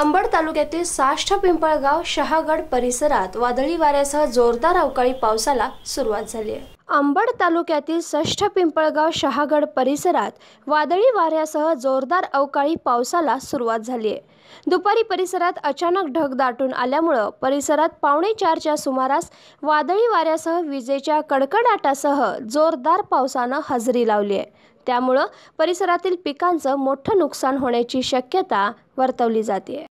अंबड तालुक्यातील साष्ट पिंपळगाव शहागड परिसरात वादळी वाऱ्यासह जोरदार अवकाळी पावसाला सुरुवात झाली आहे अंबड तालुक्यातील षष्ठ पिंपळगाव शहागड परिसरात वादळी वाऱ्यासह जोरदार अवकाळी पावसाला सुरुवात झाली आहे दुपारी परिसरात अचानक ढग दाटून आल्यामुळं परिसरात पावणे चारच्या सुमारास वादळी वाऱ्यासह विजेच्या कडकडाटासह जोरदार पावसानं हजेरी लावली आहे त्यामुळं परिसरातील पिकांचं मोठं नुकसान होण्याची शक्यता वर्तवली जाते